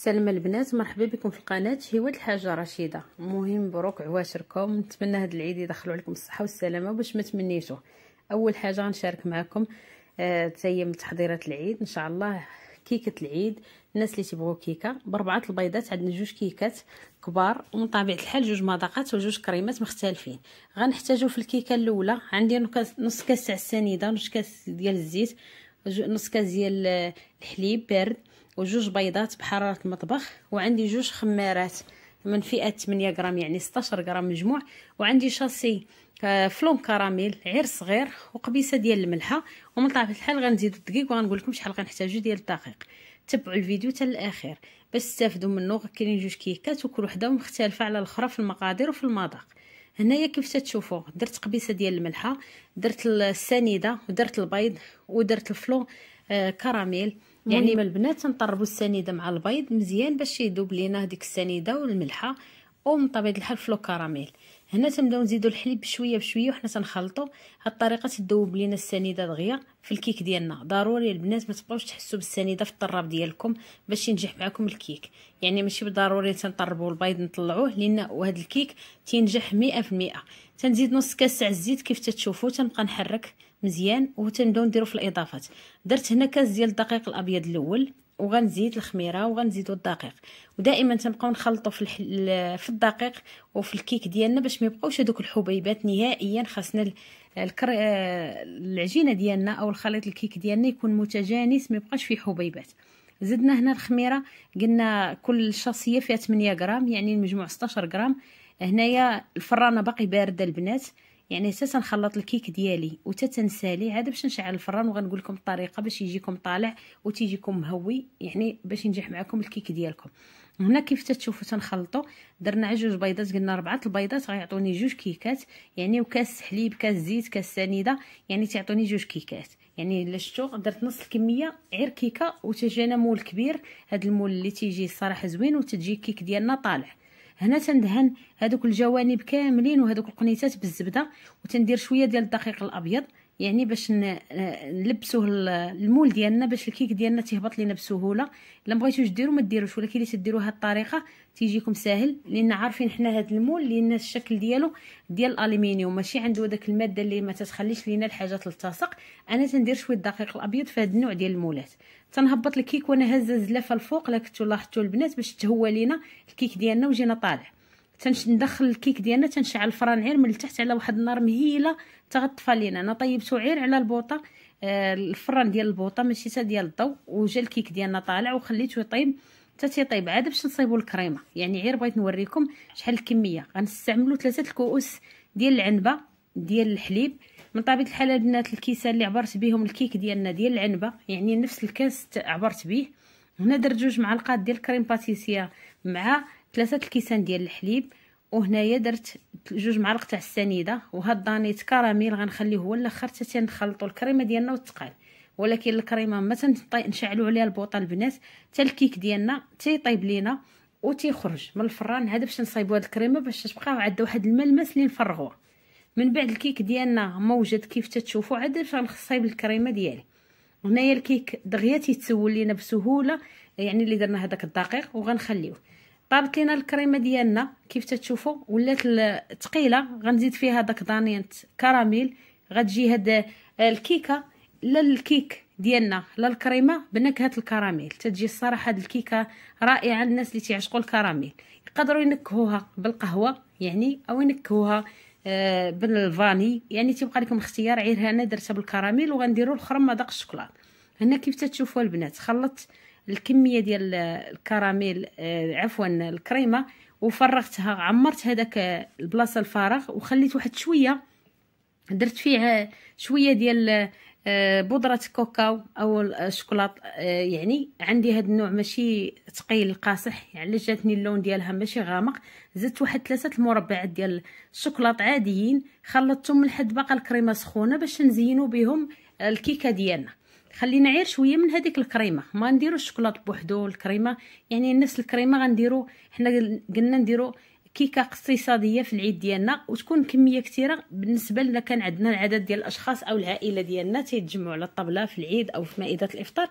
السلام البنات مرحبا بكم في القناه هواد الحاجه رشيده مهم بروك عواشركم نتمنى هاد العيد يدخلوا عليكم الصحه والسلامه باش ما تمنيتوه اول حاجه غنشارك معكم آه تيم تحضيرات العيد ان شاء الله كيكه العيد الناس اللي تيبغوا كيكه بربعه البيضات عندنا جوج كيكات كبار ومن طبيعه الحال جوج مذاقات وجوج كريمات مختلفين غنحتاجو في الكيكه الاولى عندي نص كاس تاع السنيده نص كاس ديال الزيت آه، نص كاس ديال الحليب بارد وجوج بيضات بحراره المطبخ وعندي جوج خمارات من فئه 8 غرام يعني 16 غرام مجموع وعندي شاسي آه، فلون كراميل عير صغير وقبيسه ديال الملحه ومن طرف الحال غنزيدو الدقيق وغنقول لكم شحال غنحتاجو ديال الدقيق تبعوا الفيديو حتى الاخير باش تستافدوا منه كاينين جوج كيكات وكل وحده مختلفه على الاخرى في المقادير وفي المذاق هنايا كيف تتشوفوا درت قبيسه ديال الملحه درت السنيده ودرت البيض ودرت الفلون آه كراميل يعني البنات نطربوا السنيده مع البيض مزيان باش يذوب لينا هذيك السنيده والملحه ومن طبيعه الحال فلو كراميل هنا تنبداو نزيدو الحليب بشويه بشويه وحنا تنخلطو هاد الطريقه تذوب لينا السنيده دغيا في الكيك ديالنا ضروري البنات ما تبقاوش تحسوا بالسنيده في الطراب ديالكم باش ينجح معكم الكيك يعني ماشي بالضروري تنطربوا البيض نطلعوه لان هاد الكيك تينجح 100% تنزيد نص كاس تاع الزيت كيف تتشوفوا تنبقى نحرك مزيان وتنبداو نديرو في الاضافات درت هنا كاس ديال الدقيق الابيض الاول وغنزيد الخميره وغنزيدو الدقيق ودائما تنبقاو نخلطو في في الدقيق وفي الكيك ديالنا باش ما يبقاوش هذوك الحبيبات نهائيا خاصنا الكر... آه، العجينه ديالنا او الخليط الكيك ديالنا يكون متجانس ما يبقاش فيه حبيبات زدنا هنا الخميره قلنا كل شاصيه فيها 8 غرام يعني المجموع 16 غرام هنايا الفرانه باقي بارده البنات يعني حتى تنخلط الكيك ديالي وتتنسالي عاد باش نشعل الفران وغنقول لكم الطريقه باش يجيكم طالع وتيجيكم مهوي يعني باش ينجح معكم الكيك ديالكم هنا كيف تتشوفوا تنخلطوا درنا جوج بيضات قلنا ربعه البيضات غيعطوني جوج كيكات يعني وكاس حليب كاس زيت كاس سنيده يعني تعطوني جوج كيكات يعني الا شفتوا درت نص الكميه غير كيكه وتجينا مول كبير هذا المول اللي تيجي الصراحه زوين وتجي الكيك ديالنا طالع هنا تندهن هذوك الجوانب كاملين وهذوك القنيتات بالزبده وتندير شويه ديال الدقيق الابيض يعني باش نلبسوه المول ديالنا باش الكيك ديالنا تيهبط لينا بسهوله الا بغيتوش ديروا ما ديروش ولكن اللي تديروا هاد الطريقه تيجيكم ساهل لان عارفين حنا هاد المول لان الشكل ديالو ديال الالومنيوم ماشي عنده داك الماده اللي ما تتخليش لينا الحاجه تلتصق انا تندير شويه الدقيق الابيض في هاد النوع ديال المولات تنهبط الكيك وانا هازه الزلافه الفوق لا كنتو لاحظتوا البنات باش تهوى لينا الكيك ديالنا وجينا طالع تندخل الكيك ديالنا تنشعل الفران عير من التحت على واحد النار مهيله تغطفى لينا انا طيبته عير على البوطه آه، الفران ديال البوطه ماشي حتى ديال الضو وجا الكيك ديالنا طالع وخليته يطيب حتى تيطيب عاد باش نصيبو الكريمه يعني غير بغيت نوريكم شحال الكميه غنستعملوا ثلاثه الكؤوس ديال العنبه ديال الحليب من طبيعه الحال البنات الكيسه اللي عبرت بهم الكيك ديالنا ديال العنبه يعني نفس الكاس عبرت به هنا درت جوج معلقات ديال كريم باتيسيه مع ثلاثه الكيسان ديال الحليب وهنايا درت جوج معالق تاع السنيده وهاد دانيت كراميل غنخليه هو الاخر حتى تنخلطوا الكريمه ديالنا وتقال ولكن الكريمه ما تنشعلوا عليها البوطه البنات حتى الكيك ديالنا تيطيب لينا وتيخرج من الفران هذا باش نصايبوا هاد الكريمه باش تبقى عندها واحد الملمس اللي نفرغوه من بعد الكيك ديالنا موجد كيف تتشوفوا عاد باش غنصايب الكريمه ديالي هنايا الكيك دغيا تيتسول لينا بسهوله يعني اللي درنا هذاك الدقيق وغنخليوه طابت لينا الكريمه ديالنا كيف تتشوفوا ولات ثقيله غنزيد فيها داك دانيت كراميل غتجي هاد الكيكه لا الكيك ديالنا لا الكريمه بنكهه الكراميل تتجي الصراحه هاد الكيكه رائعه للناس اللي تيعشقوا الكراميل يقدروا ينكهوها بالقهوه يعني او ينكهوها آه، بالفاني يعني تيبقى لكم اختيار عيرها انا درتها بالكراميل وغنديروا الاخرى مذاق الشوكولا هنا كيف تتشوفوا البنات خلطت الكميه ديال الكراميل آه، عفوا الكريمه وفرغتها عمرت هذاك البلاصه الفارغ وخليت واحد شويه درت فيه شويه ديال آه، بودره كوكاو او الشوكولاط آه، يعني عندي هاد النوع ماشي ثقيل قاصح يعني جاتني اللون ديالها ماشي غامق زدت واحد ثلاثه المربعات ديال الشوكولاط عاديين خلطتهم من حد باقا الكريمه سخونه باش نزينو بهم الكيكه ديالنا خلينا عير شويه من هذيك الكريمه ما نديرو الشوكولاط بوحدو الكريمه يعني نفس الكريمه غنديرو حنا قلنا نديرو كيكه اقتصاديه في العيد ديالنا وتكون كميه كثيره بالنسبه لنا كان عندنا العدد ديال الاشخاص او العائله ديالنا تيتجمعوا على الطبله في العيد او في مائده الافطار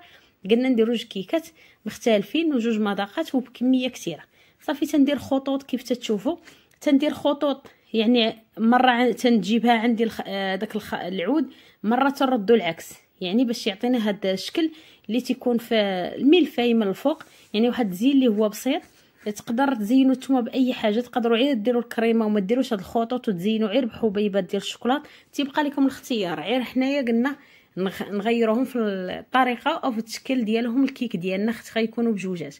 قلنا نديرو جوج كيكات مختلفين وجوج مذاقات وبكميه كثيره صافي تندير خطوط كيف تتشوفوا تندير خطوط يعني مره تنجيبها عندي آه، داك العود مره تردو العكس يعني باش يعطينا هذا الشكل اللي تيكون في الملفاي من الفوق يعني واحد الزين اللي هو بسيط تقدر تزينو نتوما باي حاجه تقدروا غير ديروا الكريمه وما ديروش هاد الخطوط وتزينوا غير بحبيبات ديال الشوكولات تيبقى لكم الاختيار غير حنايا قلنا نغيروهم في الطريقه او في التشكيل ديالهم الكيك ديالنا خت غيكونوا بجوجات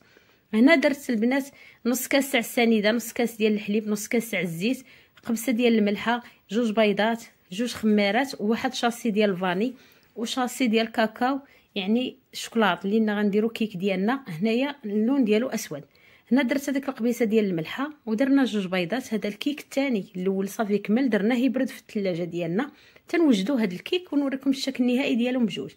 هنا درت البنات نص كاس تاع السنيده نص كاس ديال الحليب نص كاس تاع الزيت قبسه ديال الملحه جوج بيضات جوج خميرات وواحد شاصي ديال الفاني وشاسي ديال الكاكاو يعني الشوكولاط اللي غنديرو كيك ديالنا هنايا اللون ديالو اسود هنا درت هذيك القبيصه ديال الملحه ودرنا جوج بيضات هذا الكيك الثاني الاول صافي كمل درناه يبرد في الثلاجه ديالنا تنوجدو هذا الكيك ونوريكم الشكل النهائي ديالو بجوج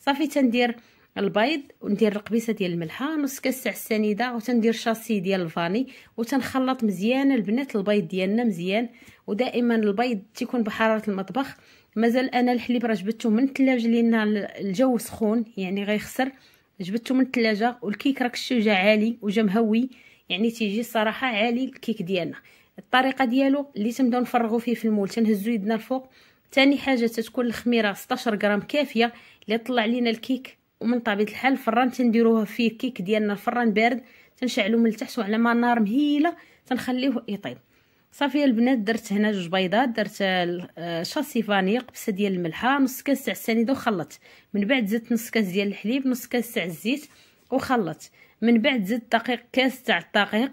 صافي تندير البيض وندير القبيصه ديال الملحه نص كاس تاع السنيده وتندير شاسي ديال الفاني وتنخلط مزيان البنات البيض ديالنا مزيان ودائما البيض تيكون بحراره المطبخ مازال انا الحليب راه جبدته من الثلاجه لان الجو سخون يعني غيخسر جبدته من الثلاجه والكيك راه شتو جا عالي وجا مهوي يعني تيجي الصراحه عالي الكيك ديالنا الطريقه ديالو اللي تنبداو نفرغو فيه في المول تنهزو يدنا الفوق ثاني حاجه تتكون الخميره 16 غرام كافيه اللي طلع لينا الكيك ومن طبيعه الحال الفران تنديروها فيه الكيك ديالنا الفران بارد تنشعلو من التحت وعلى ما النار مهيله تنخليوه يطيب صافي البنات درت هنا جوج بيضات درت آه، شاسي فاني قبسه ديال الملحه نص كاس تاع السنيده وخلط من بعد زدت نص كاس ديال الحليب نص كاس تاع الزيت وخلط من بعد زدت دقيق كاس تاع الدقيق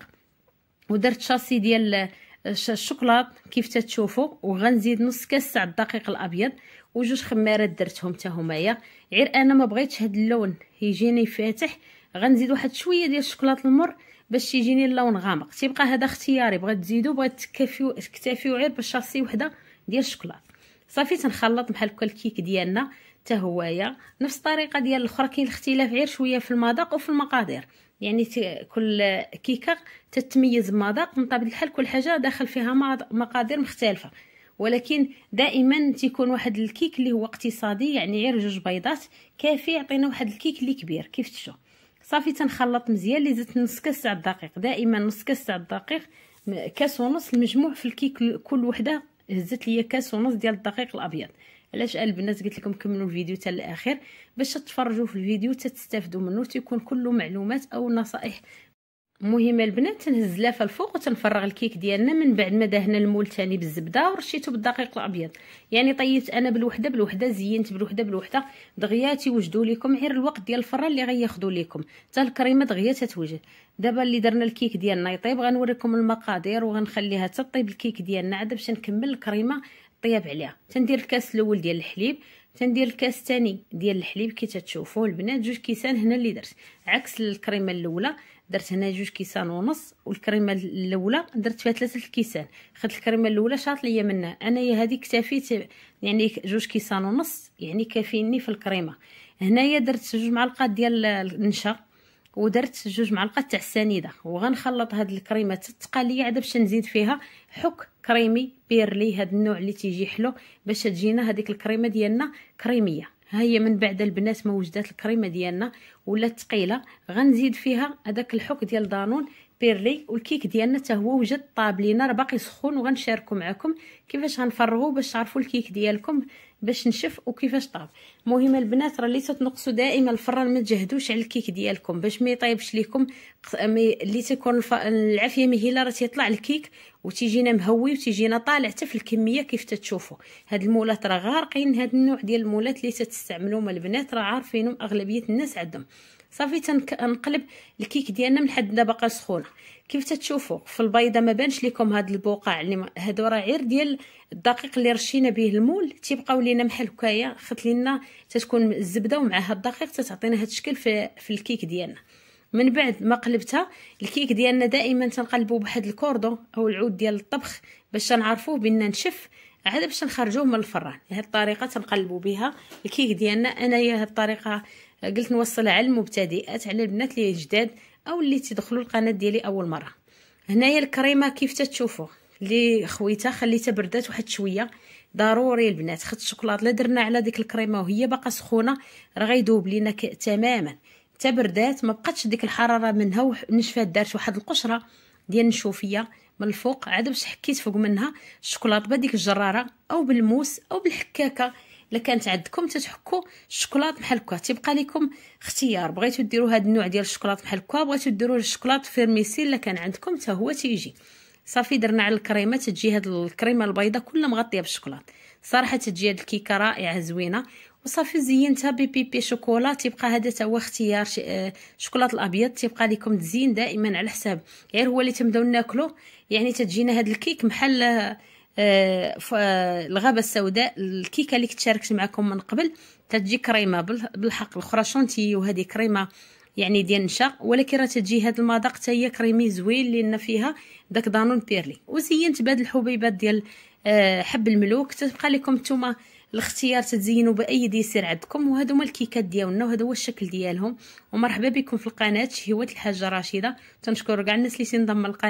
ودرت شاسي ديال آه، الشوكولات كيف تتشوفوا وغنزيد نص كاس تاع الدقيق الابيض وجوج خمارات درتهم حتى همايا غير انا ما بغيتش هاد اللون يجيني فاتح غنزيد واحد شويه ديال الشوكولات المر باش يجيني اللون غامق تيبقى هذا اختياري بغيت تزيدو بغيت تكفيو تكتفيو غير بشاصي وحده ديال الشوكولاط صافي تنخلط بحال هكا الكيك ديالنا حتى هويا نفس الطريقه ديال الاخرى كاين الاختلاف غير شويه في المذاق وفي المقادير يعني كل كيكه تتميز بمذاق من طبيعه الحال كل حاجه داخل فيها مقادير مختلفه ولكن دائما تيكون واحد الكيك اللي هو اقتصادي يعني غير جوج بيضات كافي يعطينا واحد الكيك اللي كبير كيف تشوف صافي تنخلط مزيان اللي زدت نص كاس تاع الدقيق دائما نص كاس تاع الدقيق كاس ونص المجموع في الكيك كل وحده هزت ليا كاس ونص ديال الدقيق الابيض علاش البنات قلت لكم كملوا الفيديو حتى الاخير باش تتفرجوا في الفيديو تستافدوا منه تيكون كله معلومات او نصائح المهم البنات تنهز لافه الفوق وتنفرغ الكيك ديالنا من بعد ما دهنا المول ثاني بالزبده ورشيته بالدقيق الابيض يعني طيبت انا بالوحده بالوحده زينت بالوحده بالوحده دغيا تيوجدوا لكم غير الوقت ديال الفران اللي غياخذوا لكم حتى الكريمه دغيا تتوجد دابا اللي درنا الكيك ديالنا يطيب غنوريكم المقادير وغنخليها تطيب الكيك ديالنا عاد باش نكمل الكريمه طياب عليها تندير الكاس الاول ديال الحليب تندير الكاس الثاني ديال الحليب كي تتشوفوا البنات جوج كيسان هنا اللي درت عكس الكريمه الاولى درت هنا جوج كيسان ونص والكريمه الاولى درت فيها ثلاثه الكيسان خدت الكريمه الاولى شاط ليا منها انايا هذه اكتفيت يعني جوج كيسان ونص يعني كافيني في الكريمه هنايا درت جوج معلقات ديال النشا ودرت جوج معلقات تاع السنيده وغنخلط هاد الكريمه تتقال ليا عاد باش نزيد فيها حك كريمي بيرلي هاد النوع اللي تيجي حلو باش تجينا هذيك الكريمه ديالنا كريميه ها هي من بعد البنات ما وجدات الكريمه ديالنا ولات ثقيله غنزيد فيها هذاك الحك ديال دانون بيرلي والكيك ديالنا حتى هو وجد طاب لينا راه باقي سخون وغنشاركو معكم كيفاش غنفرغو باش تعرفوا الكيك ديالكم باش نشف وكيفاش طاب المهم البنات راه اللي تنقصوا دائما الفران ما تجهدوش على الكيك ديالكم باش ما يطيبش ليكم اللي تكون الف... العافيه مهيله راه تيطلع الكيك وتيجينا مهوي وتيجينا طالع حتى في الكميه كيف تتشوفوا هاد المولات راه غارقين هاد النوع ديال المولات اللي تستعملوهم البنات راه عارفينهم اغلبيه الناس عندهم صافي تنقلب الكيك ديالنا من حدنا باقا سخونه كيف تتشوفوا في البيضه ما بانش لكم هاد البقع اللي هادو راه غير ديال الدقيق اللي رشينا به المول تيبقاو لينا بحال هكايا خط لينا تتكون الزبده ومعها الدقيق تتعطينا هاد الشكل في, في الكيك ديالنا من بعد ما قلبتها الكيك ديالنا دائما تنقلبو بواحد الكوردون او العود ديال الطبخ باش تنعرفوه بان نشف عاد باش نخرجوه من الفران هذه الطريقه تنقلبوا بها الكيك ديالنا انايا هذه الطريقه قلت نوصلها على المبتدئات على البنات اللي جداد او اللي تدخلوا القناه ديالي اول مره هنايا الكريمه كيف تتشوفوا اللي خويتها خليتها بردات واحد شويه ضروري البنات خد الشوكولاط لا درنا على ديك الكريمه وهي باقا سخونه راه غيذوب لينا تماما تبردات ما بقاتش ديك الحراره منها ونشفات دارت واحد القشره ديال النشوفيه من الفوق عاد باش حكيت فوق منها الشوكولاط بديك الجراره او بالموس او بالحكاكه الا كانت عندكم تتحكوا الشوكولاط بحال هكا تيبقى لكم اختيار بغيتو ديروا هذا النوع ديال الشوكولاط بحال هكا بغيتو ديروا الشوكولاط فيرميسي الا كان عندكم حتى هو تيجي صافي درنا على الكريمه تجي هاد الكريمه البيضاء كلها مغطيه بالشوكولاط صراحه تجي هاد الكيكه رائعه زوينه وصافي زينتها بي بي بي شوكولا تيبقى هذا تا هو اختيار آه، شوكولاط الابيض تيبقى ليكم تزين دائما على حساب غير هو اللي تنبداو ناكلو يعني تجينا هاد الكيك بحال آه، آه، الغابه السوداء الكيكه اللي كنت شاركت معكم من قبل تتجي كريمه بالحق الخراشونتي وهذه كريمه يعني ديال النشا ولكن راه تجي هاد المذاق حتى هي كريمي زوين لان فيها داك دانون بيرلي وزينت بهاد الحبيبات ديال آه، حب الملوك تبقى لكم نتوما الاختيار تزينوا باي ديسير عندكم وهادو هما الكيكات ديالنا وهذا هو الشكل ديالهم ومرحبا بكم في القناه شهوات الحاجه رشيده تنشكر كاع الناس اللي تنضم للقناه